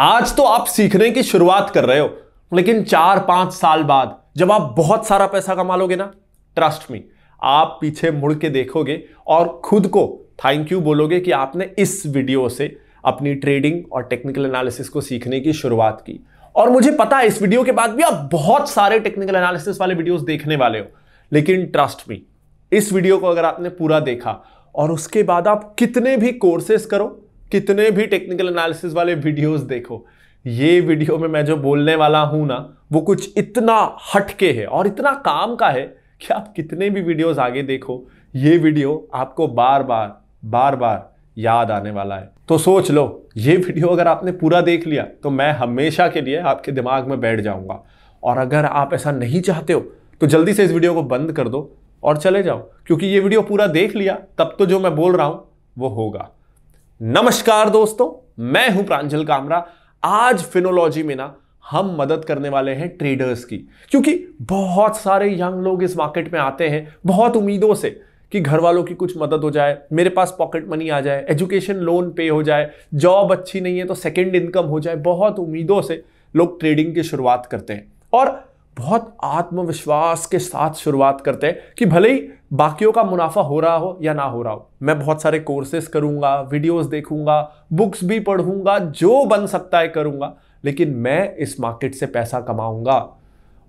आज तो आप सीखने की शुरुआत कर रहे हो लेकिन चार पांच साल बाद जब आप बहुत सारा पैसा कमा लोगे ना ट्रस्ट मी आप पीछे मुड़ के देखोगे और खुद को थैंक यू बोलोगे कि आपने इस वीडियो से अपनी ट्रेडिंग और टेक्निकल एनालिसिस को सीखने की शुरुआत की और मुझे पता है इस वीडियो के बाद भी आप बहुत सारे टेक्निकल एनालिसिस वाले वीडियोस देखने वाले हो लेकिन ट्रस्ट मी इस वीडियो को अगर आपने पूरा देखा और उसके बाद आप कितने भी कोर्सेस करो कितने भी टेक्निकल एनालिसिस वाले वीडियोस देखो ये वीडियो में मैं जो बोलने वाला हूं ना वो कुछ इतना हटके है और इतना काम का है कि आप कितने भी वीडियोस आगे देखो ये वीडियो आपको बार बार बार बार याद आने वाला है तो सोच लो ये वीडियो अगर आपने पूरा देख लिया तो मैं हमेशा के लिए आपके दिमाग में बैठ जाऊंगा और अगर आप ऐसा नहीं चाहते हो तो जल्दी से इस वीडियो को बंद कर दो और चले जाओ क्योंकि ये वीडियो पूरा देख लिया तब तो जो मैं बोल रहा हूँ वो होगा नमस्कार दोस्तों मैं हूं प्रांजल कामरा आज फिनोलॉजी में ना हम मदद करने वाले हैं ट्रेडर्स की क्योंकि बहुत सारे यंग लोग इस मार्केट में आते हैं बहुत उम्मीदों से कि घर वालों की कुछ मदद हो जाए मेरे पास पॉकेट मनी आ जाए एजुकेशन लोन पे हो जाए जॉब अच्छी नहीं है तो सेकेंड इनकम हो जाए बहुत उम्मीदों से लोग ट्रेडिंग की शुरुआत करते हैं और बहुत आत्मविश्वास के साथ शुरुआत करते हैं कि भले ही बाकियों का मुनाफा हो रहा हो या ना हो रहा हो मैं बहुत सारे कोर्सेस करूंगा वीडियोस देखूंगा बुक्स भी पढ़ूंगा जो बन सकता है करूंगा लेकिन मैं इस मार्केट से पैसा कमाऊंगा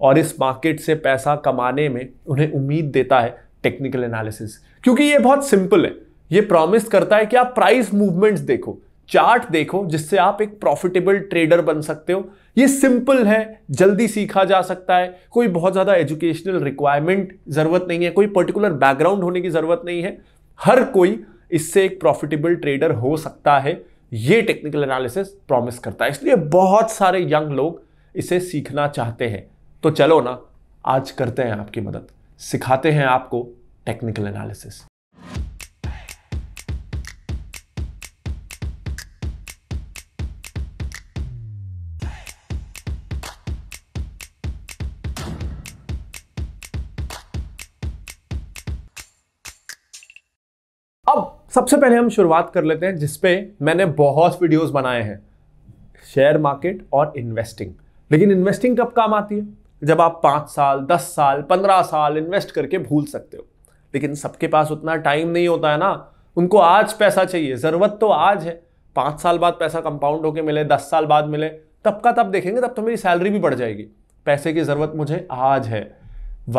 और इस मार्केट से पैसा कमाने में उन्हें उम्मीद देता है टेक्निकल एनालिसिस क्योंकि ये बहुत सिंपल है ये प्रॉमिस करता है कि आप प्राइस मूवमेंट्स देखो चार्ट देखो जिससे आप एक प्रॉफिटेबल ट्रेडर बन सकते हो ये सिंपल है जल्दी सीखा जा सकता है कोई बहुत ज़्यादा एजुकेशनल रिक्वायरमेंट ज़रूरत नहीं है कोई पर्टिकुलर बैकग्राउंड होने की ज़रूरत नहीं है हर कोई इससे एक प्रॉफिटेबल ट्रेडर हो सकता है ये टेक्निकल एनालिसिस प्रॉमिस करता है इसलिए बहुत सारे यंग लोग इसे सीखना चाहते हैं तो चलो ना आज करते हैं आपकी मदद सिखाते हैं आपको टेक्निकल एनालिसिस सबसे पहले हम शुरुआत कर लेते हैं जिसपे मैंने बहुत वीडियोस बनाए हैं शेयर मार्केट और इन्वेस्टिंग लेकिन इन्वेस्टिंग कब काम आती है जब आप पाँच साल दस साल पंद्रह साल इन्वेस्ट करके भूल सकते हो लेकिन सबके पास उतना टाइम नहीं होता है ना उनको आज पैसा चाहिए ज़रूरत तो आज है पाँच साल बाद पैसा कंपाउंड होके मिले दस साल बाद मिले तब का तब देखेंगे तब तो मेरी सैलरी भी बढ़ जाएगी पैसे की ज़रूरत मुझे आज है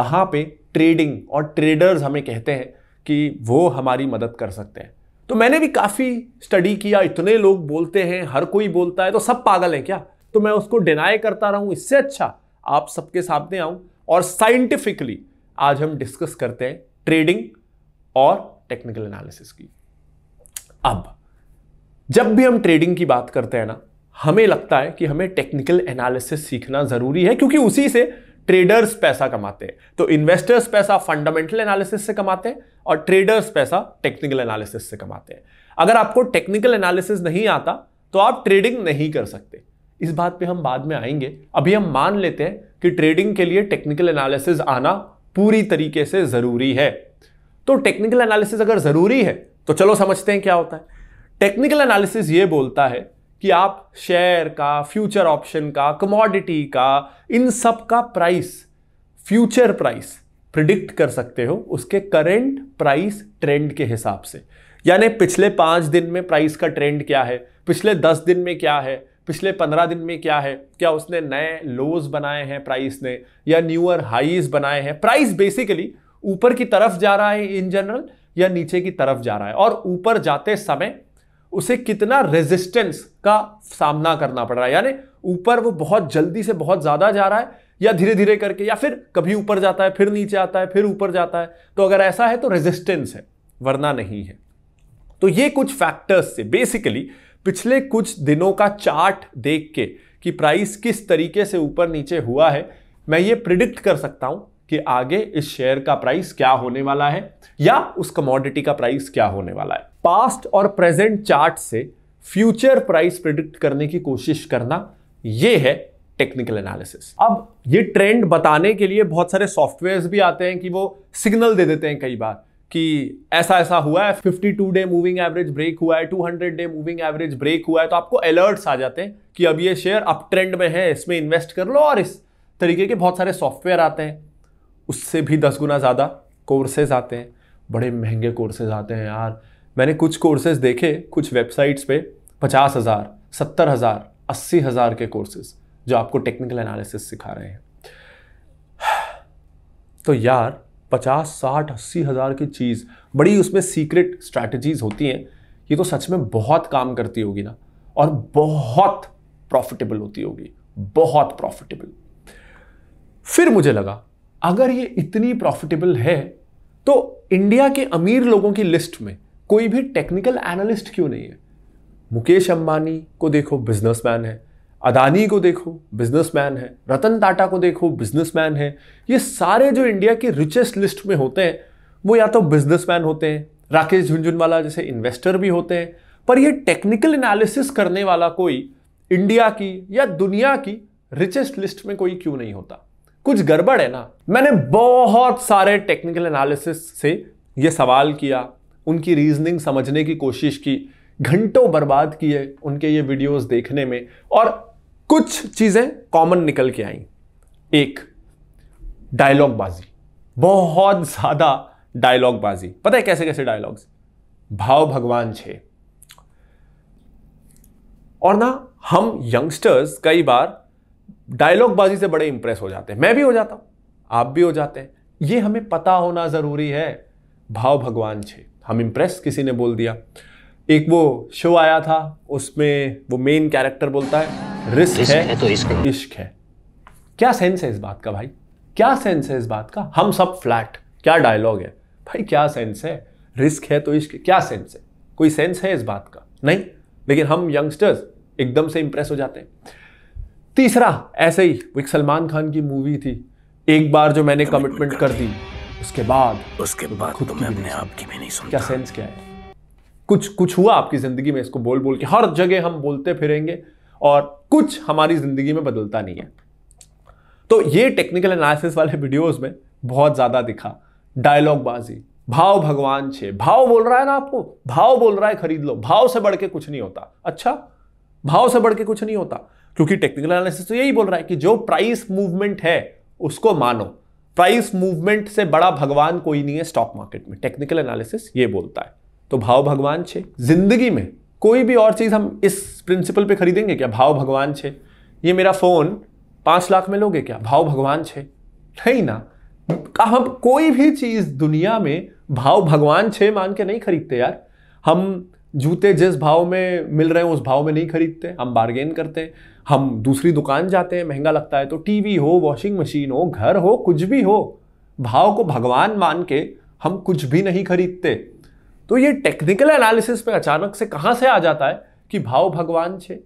वहाँ पे ट्रेडिंग और ट्रेडर्स हमें कहते हैं कि वो हमारी मदद कर सकते हैं तो मैंने भी काफ़ी स्टडी किया इतने लोग बोलते हैं हर कोई बोलता है तो सब पागल हैं क्या तो मैं उसको डिनाई करता रहूं इससे अच्छा आप सबके सामने आऊँ और साइंटिफिकली आज हम डिस्कस करते हैं ट्रेडिंग और टेक्निकल एनालिसिस की अब जब भी हम ट्रेडिंग की बात करते हैं ना हमें लगता है कि हमें टेक्निकल एनालिसिस सीखना ज़रूरी है क्योंकि उसी से ट्रेडर्स पैसा कमाते हैं तो इन्वेस्टर्स पैसा फंडामेंटल एनालिसिस से कमाते हैं और ट्रेडर्स पैसा टेक्निकल एनालिसिस से कमाते हैं अगर आपको टेक्निकल एनालिसिस नहीं आता तो आप ट्रेडिंग नहीं कर सकते इस बात पे हम बाद में आएंगे अभी हम मान लेते हैं कि ट्रेडिंग के लिए टेक्निकल एनालिसिस आना पूरी तरीके से ज़रूरी है तो टेक्निकल एनालिसिस अगर ज़रूरी है तो चलो समझते हैं क्या होता है टेक्निकल एनालिसिस ये बोलता है कि आप शेयर का फ्यूचर ऑप्शन का कमोडिटी का इन सब का प्राइस फ्यूचर प्राइस प्रिडिक्ट कर सकते हो उसके करेंट प्राइस ट्रेंड के हिसाब से यानी पिछले पाँच दिन में प्राइस का ट्रेंड क्या है पिछले दस दिन में क्या है पिछले पंद्रह दिन में क्या है क्या उसने नए लोज बनाए हैं प्राइस ने या न्यूअर हाईज बनाए हैं प्राइस बेसिकली ऊपर की तरफ जा रहा है इन जनरल या नीचे की तरफ जा रहा है और ऊपर जाते समय उसे कितना रेजिस्टेंस का सामना करना पड़ रहा है यानी ऊपर वो बहुत जल्दी से बहुत ज़्यादा जा रहा है या धीरे धीरे करके या फिर कभी ऊपर जाता है फिर नीचे आता है फिर ऊपर जाता है तो अगर ऐसा है तो रेजिस्टेंस है वरना नहीं है तो ये कुछ फैक्टर्स से बेसिकली पिछले कुछ दिनों का चार्ट देख के कि प्राइस किस तरीके से ऊपर नीचे हुआ है मैं ये प्रिडिक्ट कर सकता हूं कि आगे इस शेयर का प्राइस क्या होने वाला है या उस कमोडिटी का प्राइस क्या होने वाला है पास्ट और प्रेजेंट चार्ट से फ्यूचर प्राइस प्रिडिक्ट करने की कोशिश करना ये है टेक्निकल एनालिसिस अब ये ट्रेंड बताने के लिए बहुत सारे सॉफ्टवेयर्स भी आते हैं कि वो सिग्नल दे देते हैं कई बार कि ऐसा ऐसा हुआ है 52 डे मूविंग एवरेज ब्रेक हुआ है 200 डे मूविंग एवरेज ब्रेक हुआ है तो आपको अलर्ट्स आ जाते हैं कि अब ये शेयर अप ट्रेंड में है इसमें इन्वेस्ट कर लो और इस तरीके के बहुत सारे सॉफ्टवेयर आते हैं उससे भी दस गुना ज़्यादा कोर्सेज आते हैं बड़े महंगे कोर्सेज आते हैं यार मैंने कुछ कोर्सेज देखे कुछ वेबसाइट्स पे पचास हज़ार सत्तर हज़ार अस्सी हज़ार के कोर्सेज जो आपको टेक्निकल एनालिसिस सिखा रहे हैं तो यार पचास साठ अस्सी हज़ार की चीज़ बड़ी उसमें सीक्रेट स्ट्रैटेजीज होती हैं ये तो सच में बहुत काम करती होगी ना और बहुत प्रॉफिटेबल होती होगी बहुत प्रॉफिटेबल फिर मुझे लगा अगर ये इतनी प्रॉफिटेबल है तो इंडिया के अमीर लोगों की लिस्ट में कोई भी टेक्निकल एनालिस्ट क्यों नहीं है मुकेश अंबानी को देखो बिजनेसमैन है अदानी को देखो बिजनेसमैन है रतन टाटा को देखो बिजनेसमैन है ये सारे जो इंडिया के रिचेस्ट लिस्ट में होते हैं वो या तो बिजनेसमैन होते हैं राकेश झुंझुनवाला जैसे इन्वेस्टर भी होते हैं पर ये टेक्निकल एनालिसिस करने वाला कोई इंडिया की या दुनिया की रिचेस्ट लिस्ट में कोई क्यों नहीं होता कुछ गड़बड़ है ना मैंने बहुत सारे टेक्निकल एनालिसिस से ये सवाल किया उनकी रीजनिंग समझने की कोशिश की घंटों बर्बाद किए उनके ये वीडियोस देखने में और कुछ चीज़ें कॉमन निकल के आई एक डायलॉग बाजी बहुत ज़्यादा डायलॉग बाजी पता है कैसे कैसे डायलॉग्स भाव भगवान छे और ना हम यंगस्टर्स कई बार डायलॉग बाजी से बड़े इंप्रेस हो जाते हैं मैं भी हो जाता हूं आप भी हो जाते हैं ये हमें पता होना ज़रूरी है भाव भगवान छे हम इम्प्रेस किसी ने बोल दिया एक वो शो आया था उसमें वो मेन कैरेक्टर बोलता है रिस्क, रिस्क है, है तो इश्क इश्क है क्या सेंस है इस बात का भाई क्या सेंस है इस बात का हम सब फ्लैट क्या डायलॉग है भाई क्या सेंस है रिस्क है तो इश्क क्या सेंस है कोई सेंस है इस बात का नहीं लेकिन हम यंगस्टर्स एकदम से इंप्रेस हो जाते हैं तीसरा ऐसे ही एक सलमान खान की मूवी थी एक बार जो मैंने कमिटमेंट कर दी उसके बाद उसके बाद खुद तुम्हें तो अपने आप की भी नहीं सुनता क्या सेंस क्या है कुछ कुछ हुआ आपकी ज़िंदगी में इसको बोल बोल के हर जगह हम बोलते फिरेंगे और कुछ हमारी ज़िंदगी में बदलता नहीं है तो ये टेक्निकल एनालिसिस वाले वीडियोस में बहुत ज़्यादा दिखा डायलॉग बाजी भाव भगवान छे भाव बोल रहा है ना आपको भाव बोल रहा है खरीद लो भाव से बढ़ के कुछ नहीं होता अच्छा भाव से बढ़ के कुछ नहीं होता क्योंकि टेक्निकल एनालिसिस तो यही बोल रहा है कि जो प्राइस मूवमेंट है उसको मानो प्राइस मूवमेंट से बड़ा भगवान कोई नहीं है स्टॉक मार्केट में टेक्निकल एनालिसिस ये बोलता है तो भाव भगवान छे जिंदगी में कोई भी और चीज़ हम इस प्रिंसिपल पे खरीदेंगे क्या भाव भगवान छे ये मेरा फ़ोन पाँच लाख में लोगे क्या भाव भगवान छे नहीं ना हम कोई भी चीज़ दुनिया में भाव भगवान छे मान के नहीं खरीदते यार हम जूते जिस भाव में मिल रहे हैं उस भाव में नहीं खरीदते हम बार्गेन करते हैं हम दूसरी दुकान जाते हैं महंगा लगता है तो टीवी हो वॉशिंग मशीन हो घर हो कुछ भी हो भाव को भगवान मान के हम कुछ भी नहीं खरीदते तो ये टेक्निकल एनालिसिस पे अचानक से कहाँ से आ जाता है कि भाव भगवान छे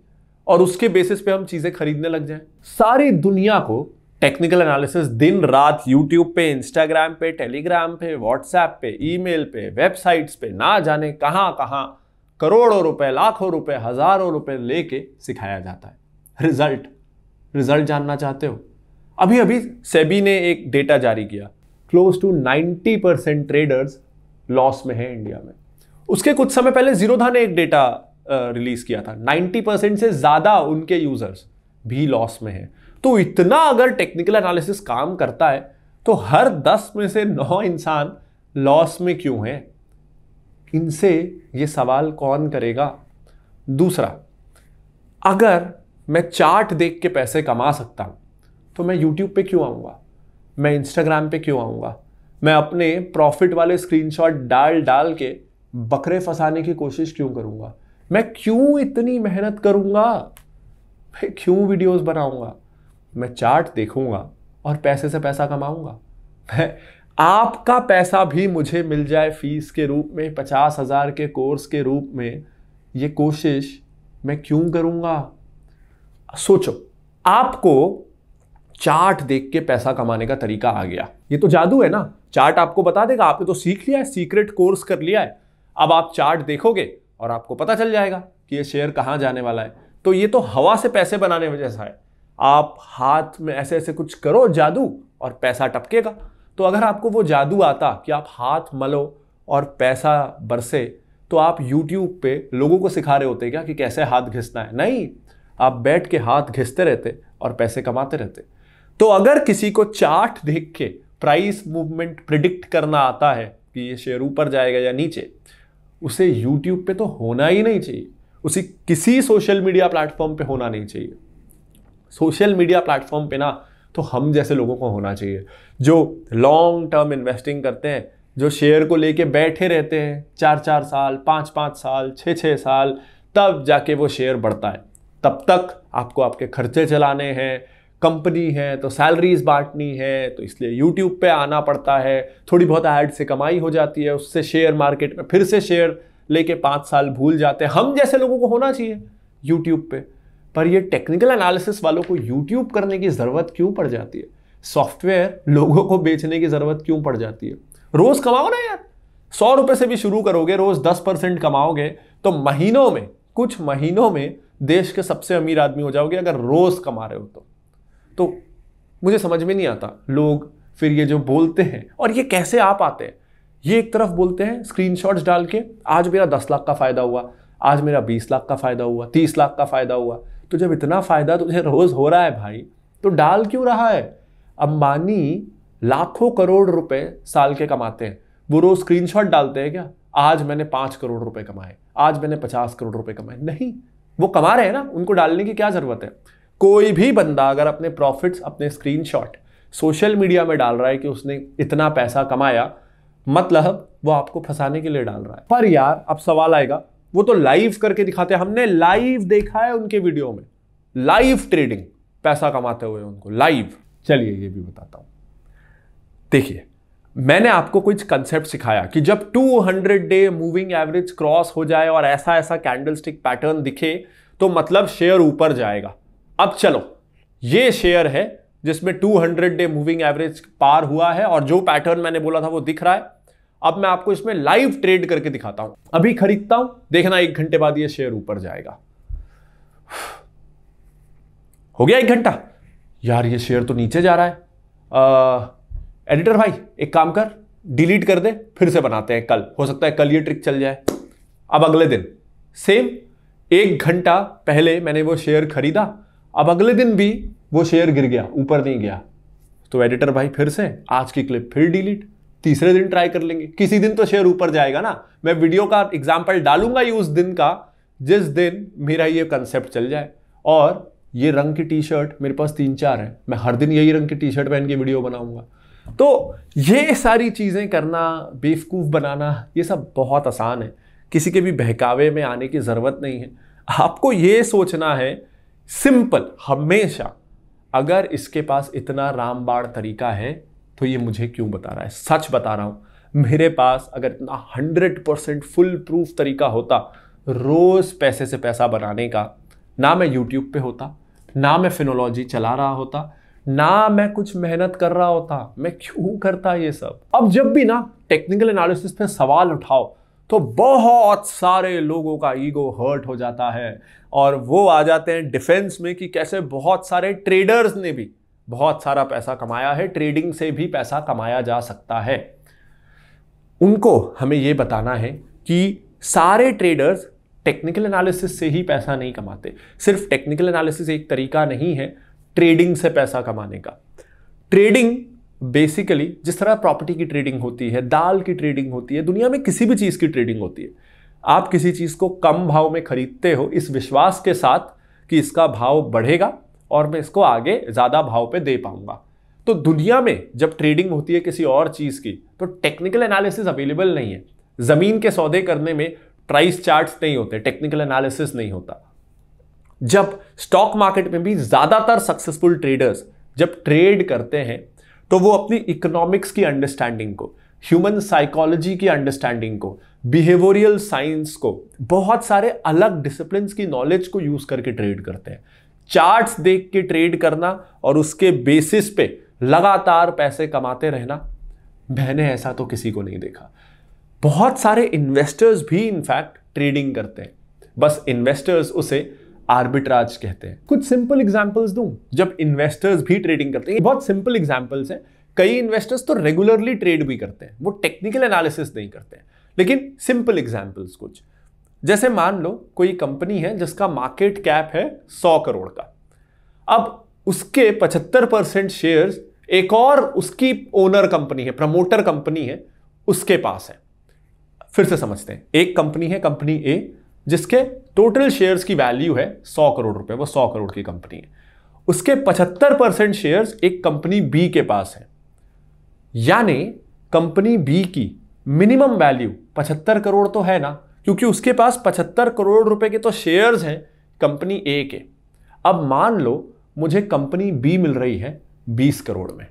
और उसके बेसिस पे हम चीज़ें खरीदने लग जाएं सारी दुनिया को टेक्निकल एनालिसिस दिन रात यूट्यूब पे इंस्टाग्राम पे टेलीग्राम पे व्हाट्सएप पे ईमेल पे वेबसाइट्स पे ना जाने कहाँ कहाँ करोड़ों रुपए लाखों रुपए हजारों रुपए लेके सिखाया जाता है रिजल्ट रिजल्ट जानना चाहते हो अभी अभी सेबी ने एक डेटा जारी किया close to 90 percent traders loss में है इंडिया में उसके कुछ समय पहले जीरोधा ने एक डेटा रिलीज किया था 90 परसेंट से ज़्यादा उनके यूज़र्स भी लॉस में है तो इतना अगर टेक्निकल एनालिसिस काम करता है तो हर दस में से नौ इंसान लॉस में क्यों है इनसे ये सवाल कौन करेगा दूसरा अगर मैं चार्ट देख के पैसे कमा सकता हूँ तो मैं यूट्यूब पे क्यों आऊँगा मैं इंस्टाग्राम पे क्यों आऊँगा मैं अपने प्रॉफिट वाले स्क्रीनशॉट डाल डाल के बकरे फंसाने की कोशिश क्यों करूँगा मैं क्यों इतनी मेहनत करूँगा मैं क्यों वीडियोस बनाऊँगा मैं चार्ट देखूँगा और पैसे से पैसा कमाऊँगा मैं आपका पैसा भी मुझे मिल जाए फीस के रूप में पचास हज़ार के कोर्स के रूप में ये कोशिश मैं क्यों करूँगा सोचो आपको चार्ट देख के पैसा कमाने का तरीका आ गया ये तो जादू है ना चार्ट आपको बता देगा आपने तो सीख लिया है सीक्रेट कोर्स कर लिया है अब आप चार्ट देखोगे और आपको पता चल जाएगा कि ये शेयर कहाँ जाने वाला है तो ये तो हवा से पैसे बनाने में जैसा है आप हाथ में ऐसे ऐसे कुछ करो जादू और पैसा टपकेगा तो अगर आपको वो जादू आता कि आप हाथ मलो और पैसा बरसे तो आप YouTube पे लोगों को सिखा रहे होते क्या कि कैसे हाथ घिसना है नहीं आप बैठ के हाथ घिसते रहते और पैसे कमाते रहते तो अगर किसी को चार्ट देख के प्राइस मूवमेंट प्रिडिक्ट करना आता है कि ये शेयर ऊपर जाएगा या नीचे उसे यूट्यूब पे तो होना ही नहीं चाहिए उसे किसी सोशल मीडिया प्लेटफॉर्म पे होना नहीं चाहिए सोशल मीडिया प्लेटफॉर्म पे ना तो हम जैसे लोगों को होना चाहिए जो लॉन्ग टर्म इन्वेस्टिंग करते हैं जो शेयर को लेके बैठे रहते हैं चार चार साल पाँच पाँच साल छः छः साल तब जाके वो शेयर बढ़ता है तब तक आपको आपके खर्चे चलाने हैं कंपनी है तो सैलरीज बांटनी है तो इसलिए यूट्यूब पे आना पड़ता है थोड़ी बहुत ऐड से कमाई हो जाती है उससे शेयर मार्केट में फिर से शेयर लेके पाँच साल भूल जाते हैं हम जैसे लोगों को होना चाहिए यूट्यूब पे पर ये टेक्निकल एनालिसिस वालों को यूट्यूब करने की ज़रूरत क्यों पड़ जाती है सॉफ्टवेयर लोगों को बेचने की ज़रूरत क्यों पड़ जाती है रोज़ कमाओ ना यार सौ रुपये से भी शुरू करोगे रोज़ दस परसेंट कमाओगे तो महीनों में कुछ महीनों में देश के सबसे अमीर आदमी हो जाओगे अगर रोज़ कमा रहे हो तो तो मुझे समझ में नहीं आता लोग फिर ये जो बोलते हैं और ये कैसे आप आते हैं ये एक तरफ बोलते हैं स्क्रीनशॉट्स डाल के आज मेरा दस लाख का फ़ायदा हुआ आज मेरा बीस लाख का फ़ायदा हुआ तीस लाख का फ़ायदा हुआ तो जब इतना फ़ायदा तुझे रोज़ हो रहा है भाई तो डाल क्यों रहा है अंबानी लाखों करोड़ रुपए साल के कमाते हैं वो रोज़ स्क्रीनशॉट डालते हैं क्या आज मैंने पांच करोड़ रुपए कमाए आज मैंने पचास करोड़ रुपए कमाए नहीं वो कमा रहे हैं ना उनको डालने की क्या ज़रूरत है कोई भी बंदा अगर अपने प्रॉफिट्स अपने स्क्रीनशॉट सोशल मीडिया में डाल रहा है कि उसने इतना पैसा कमाया मतलब वो आपको फंसाने के लिए डाल रहा है पर यार अब सवाल आएगा वो तो लाइव करके दिखाते हैं हमने लाइव देखा है उनके वीडियो में लाइव ट्रेडिंग पैसा कमाते हुए उनको लाइव चलिए ये भी बताता हूं देखिए मैंने आपको कुछ कंसेप्ट सिखाया कि जब 200 डे मूविंग एवरेज क्रॉस हो जाए और ऐसा ऐसा कैंडलस्टिक पैटर्न दिखे तो मतलब शेयर ऊपर जाएगा अब चलो ये शेयर है जिसमें 200 डे मूविंग एवरेज पार हुआ है और जो पैटर्न मैंने बोला था वो दिख रहा है अब मैं आपको इसमें लाइव ट्रेड करके दिखाता हूं अभी खरीदता हूं देखना एक घंटे बाद ये शेयर ऊपर जाएगा हो गया एक घंटा यार ये शेयर तो नीचे जा रहा है आ, एडिटर भाई एक काम कर डिलीट कर दे फिर से बनाते हैं कल हो सकता है कल ये ट्रिक चल जाए अब अगले दिन सेम एक घंटा पहले मैंने वो शेयर खरीदा अब अगले दिन भी वो शेयर गिर गया ऊपर नहीं गया तो एडिटर भाई फिर से आज की क्लिप फिर डिलीट तीसरे दिन ट्राई कर लेंगे किसी दिन तो शेयर ऊपर जाएगा ना मैं वीडियो का एग्जाम्पल डालूंगा ही उस दिन का जिस दिन मेरा ये कंसेप्ट चल जाए और ये रंग की टी शर्ट मेरे पास तीन चार है मैं हर दिन यही रंग की टी शर्ट पहन के वीडियो बनाऊंगा तो ये सारी चीज़ें करना बेवकूफ़ बनाना ये सब बहुत आसान है किसी के भी बहकावे में आने की ज़रूरत नहीं है आपको ये सोचना है सिंपल हमेशा अगर इसके पास इतना रामबाण तरीका है तो ये मुझे क्यों बता रहा है सच बता रहा हूँ मेरे पास अगर इतना हंड्रेड परसेंट फुल प्रूफ तरीका होता रोज़ पैसे से पैसा बनाने का ना मैं यूट्यूब पे होता ना मैं फिनोलॉजी चला रहा होता ना मैं कुछ मेहनत कर रहा होता मैं क्यों करता ये सब अब जब भी ना टेक्निकल एनालिसिस पे सवाल उठाओ तो बहुत सारे लोगों का ईगो हर्ट हो जाता है और वो आ जाते हैं डिफेंस में कि कैसे बहुत सारे ट्रेडर्स ने भी बहुत सारा पैसा कमाया है ट्रेडिंग से भी पैसा कमाया जा सकता है उनको हमें ये बताना है कि सारे ट्रेडर्स टेक्निकल एनालिसिस से ही पैसा नहीं कमाते सिर्फ टेक्निकल एनालिसिस एक तरीका नहीं है ट्रेडिंग से पैसा कमाने का ट्रेडिंग बेसिकली जिस तरह प्रॉपर्टी की ट्रेडिंग होती है दाल की ट्रेडिंग होती है दुनिया में किसी भी चीज़ की ट्रेडिंग होती है आप किसी चीज़ को कम भाव में खरीदते हो इस विश्वास के साथ कि इसका भाव बढ़ेगा और मैं इसको आगे ज़्यादा भाव पे दे पाऊंगा तो दुनिया में जब ट्रेडिंग होती है किसी और चीज़ की तो टेक्निकल एनालिसिस अवेलेबल नहीं है ज़मीन के सौदे करने में प्राइस चार्ट्स नहीं होते टेक्निकल एनालिसिस नहीं होता जब स्टॉक मार्केट में भी ज़्यादातर सक्सेसफुल ट्रेडर्स जब ट्रेड करते हैं तो वो अपनी इकोनॉमिक्स की अंडरस्टैंडिंग को ह्यूमन साइकोलॉजी की अंडरस्टैंडिंग को बिहेवियरियल साइंस को बहुत सारे अलग डिसिप्लिन की नॉलेज को यूज़ करके ट्रेड करते हैं चार्ट्स देख के ट्रेड करना और उसके बेसिस पे लगातार पैसे कमाते रहना मैंने ऐसा तो किसी को नहीं देखा बहुत सारे इन्वेस्टर्स भी इनफैक्ट ट्रेडिंग करते हैं बस इन्वेस्टर्स उसे आर्बिट्राज कहते हैं कुछ सिंपल एग्जाम्पल्स दूं जब इन्वेस्टर्स भी ट्रेडिंग करते हैं बहुत सिंपल एग्जाम्पल्स हैं कई इन्वेस्टर्स तो रेगुलरली ट्रेड भी करते हैं वो टेक्निकल एनालिसिस नहीं करते हैं लेकिन सिंपल एग्जाम्पल्स कुछ जैसे मान लो कोई कंपनी है जिसका मार्केट कैप है सौ करोड़ का अब उसके पचहत्तर परसेंट शेयर एक और उसकी ओनर कंपनी है प्रमोटर कंपनी है उसके पास है फिर से समझते हैं एक कंपनी है कंपनी ए जिसके टोटल शेयर्स की वैल्यू है सौ करोड़ रुपए वो सौ करोड़ की कंपनी है उसके पचहत्तर परसेंट शेयर्स एक कंपनी बी के पास है यानी कंपनी बी की मिनिमम वैल्यू पचहत्तर करोड़ तो है ना क्योंकि उसके पास पचहत्तर करोड़ रुपए के तो शेयर्स हैं कंपनी ए के अब मान लो मुझे कंपनी बी मिल रही है बीस करोड़ में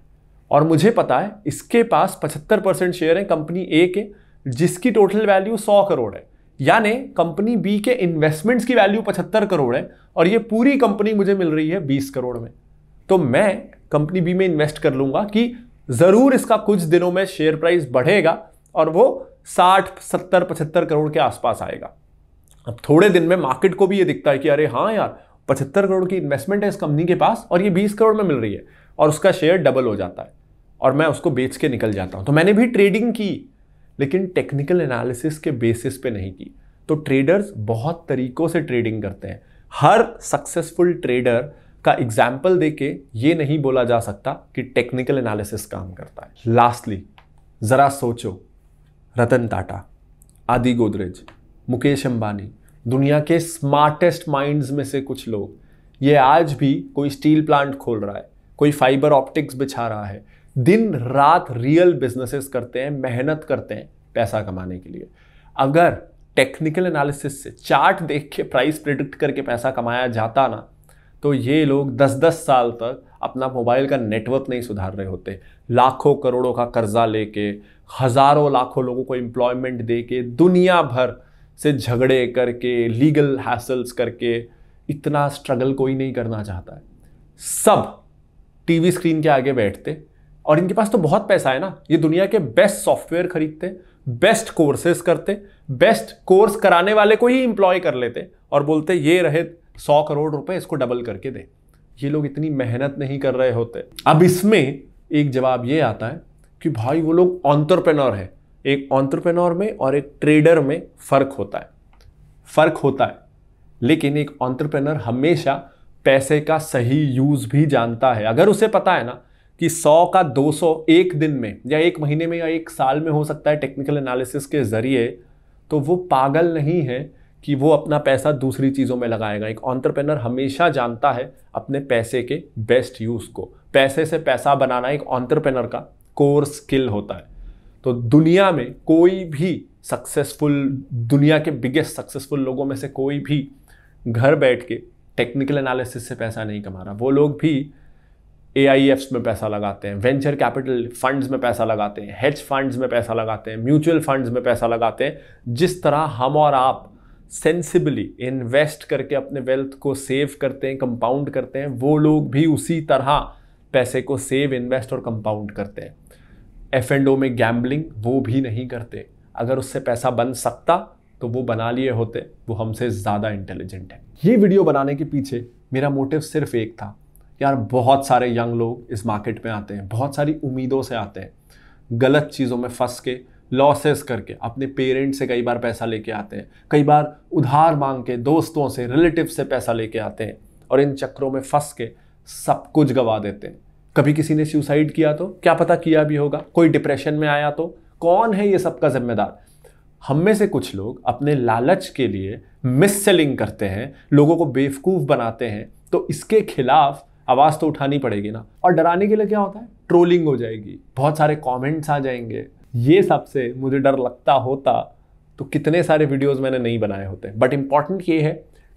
और मुझे पता है इसके पास पचहत्तर परसेंट शेयर हैं कंपनी ए के जिसकी टोटल वैल्यू सौ करोड़ है यानी कंपनी बी के इन्वेस्टमेंट्स की वैल्यू पचहत्तर करोड़ है और ये पूरी कंपनी मुझे मिल रही है बीस करोड़ में तो मैं कंपनी बी में इन्वेस्ट कर लूंगा कि ज़रूर इसका कुछ दिनों में शेयर प्राइस बढ़ेगा और वो साठ सत्तर पचहत्तर करोड़ के आसपास आएगा अब थोड़े दिन में मार्केट को भी ये दिखता है कि अरे हाँ यार पचहत्तर करोड़ की इन्वेस्टमेंट है इस कंपनी के पास और ये बीस करोड़ में मिल रही है और उसका शेयर डबल हो जाता है और मैं उसको बेच के निकल जाता हूँ तो मैंने भी ट्रेडिंग की लेकिन टेक्निकल एनालिसिस के बेसिस पे नहीं की तो ट्रेडर्स बहुत तरीक़ों से ट्रेडिंग करते हैं हर सक्सेसफुल ट्रेडर का एग्जाम्पल दे के ये नहीं बोला जा सकता कि टेक्निकल एनालिसिस काम करता है लास्टली ज़रा सोचो रतन टाटा आदि गोदरेज मुकेश अंबानी दुनिया के स्मार्टेस्ट माइंड्स में से कुछ लोग ये आज भी कोई स्टील प्लांट खोल रहा है कोई फाइबर ऑप्टिक्स बिछा रहा है दिन रात रियल बिजनेसेस करते हैं मेहनत करते हैं पैसा कमाने के लिए अगर टेक्निकल एनालिसिस से चार्ट देख के प्राइस प्रिडिक्ट करके पैसा कमाया जाता ना तो ये लोग 10-10 साल तक अपना मोबाइल का नेटवर्क नहीं सुधार रहे होते लाखों करोड़ों का कर्जा लेके हज़ारों लाखों लोगों को एम्प्लॉयमेंट दे के दुनिया भर से झगड़े करके लीगल हैसल्स करके इतना स्ट्रगल कोई नहीं करना चाहता है सब टीवी स्क्रीन के आगे बैठते और इनके पास तो बहुत पैसा है ना ये दुनिया के बेस्ट सॉफ्टवेयर खरीदते बेस्ट कोर्सेज करते बेस्ट कोर्स कराने वाले को ही इम्प्लॉय कर लेते और बोलते ये रहे सौ करोड़ रुपए इसको डबल करके दे ये लोग इतनी मेहनत नहीं कर रहे होते अब इसमें एक जवाब ये आता है कि भाई वो लोग ऑन्टरप्रेनोर है एक ऑन्टरप्रेनोर में और एक ट्रेडर में फ़र्क होता है फ़र्क होता है लेकिन एक ऑन्टरप्रेनर हमेशा पैसे का सही यूज़ भी जानता है अगर उसे पता है ना कि 100 का 200 एक दिन में या एक महीने में या एक साल में हो सकता है टेक्निकल एनालिसिस के ज़रिए तो वो पागल नहीं है कि वो अपना पैसा दूसरी चीज़ों में लगाएगा एक ऑन्टरप्रेनर हमेशा जानता है अपने पैसे के बेस्ट यूज़ को पैसे से पैसा बनाना एक ऑन्टरप्रेनर का कोर स्किल होता है तो दुनिया में कोई भी सक्सेसफुल दुनिया के बिगेस्ट सक्सेसफुल लोगों में से कोई भी घर बैठ के टेक्निकल एनालिसिस से पैसा नहीं कमा रहा वो लोग भी ए में पैसा लगाते हैं वेंचर कैपिटल फंड्स में पैसा लगाते हैं हेज फंड्स में पैसा लगाते हैं म्यूचुअल फंड्स में पैसा लगाते हैं जिस तरह हम और आप सेंसिबली इन्वेस्ट करके अपने वेल्थ को सेव करते हैं कंपाउंड करते हैं वो लोग भी उसी तरह पैसे को सेव इन्वेस्ट और कंपाउंड करते हैं एफ एंड ओ में गैम्बलिंग वो भी नहीं करते अगर उससे पैसा बन सकता तो वो बना लिए होते वो हमसे ज़्यादा इंटेलिजेंट है ये वीडियो बनाने के पीछे मेरा मोटिव सिर्फ एक था यार बहुत सारे यंग लोग इस मार्केट में आते हैं बहुत सारी उम्मीदों से आते हैं गलत चीज़ों में फंस के लॉसेस करके अपने पेरेंट्स से कई बार पैसा लेके आते हैं कई बार उधार मांग के दोस्तों से रिलेटिव से पैसा लेके आते हैं और इन चक्रों में फंस के सब कुछ गवा देते हैं कभी किसी ने सुसाइड किया तो क्या पता किया भी होगा कोई डिप्रेशन में आया तो कौन है ये सबका जिम्मेदार हम में से कुछ लोग अपने लालच के लिए मिस सेलिंग करते हैं लोगों को बेवकूफ़ बनाते हैं तो इसके खिलाफ आवाज़ तो उठानी पड़ेगी ना और डराने के लिए क्या होता है ट्रोलिंग हो जाएगी बहुत सारे कॉमेंट्स आ जाएंगे ये सबसे मुझे डर लगता होता तो कितने सारे वीडियोज़ मैंने नहीं बनाए होते बट इम्पॉर्टेंट ये है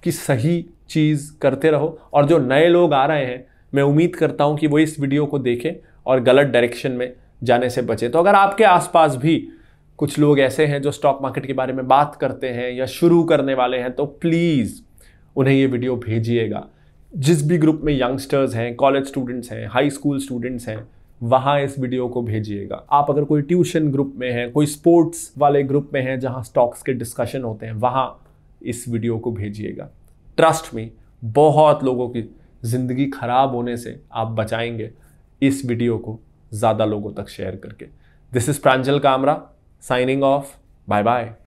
कि सही चीज़ करते रहो और जो नए लोग आ रहे हैं मैं उम्मीद करता हूँ कि वो इस वीडियो को देखें और गलत डायरेक्शन में जाने से बचें तो अगर आपके आसपास भी कुछ लोग ऐसे हैं जो स्टॉक मार्केट के बारे में बात करते हैं या शुरू करने वाले हैं तो प्लीज़ उन्हें ये वीडियो भेजिएगा जिस भी ग्रुप में यंगस्टर्स हैं कॉलेज स्टूडेंट्स हैं हाई स्कूल स्टूडेंट्स हैं वहाँ इस वीडियो को भेजिएगा आप अगर कोई ट्यूशन ग्रुप में हैं कोई स्पोर्ट्स वाले ग्रुप में हैं जहाँ स्टॉक्स के डिस्कशन होते हैं वहाँ इस वीडियो को भेजिएगा ट्रस्ट में बहुत लोगों की ज़िंदगी ख़राब होने से आप बचाएंगे इस वीडियो को ज़्यादा लोगों तक शेयर करके this is Pranjal Kamra signing off bye bye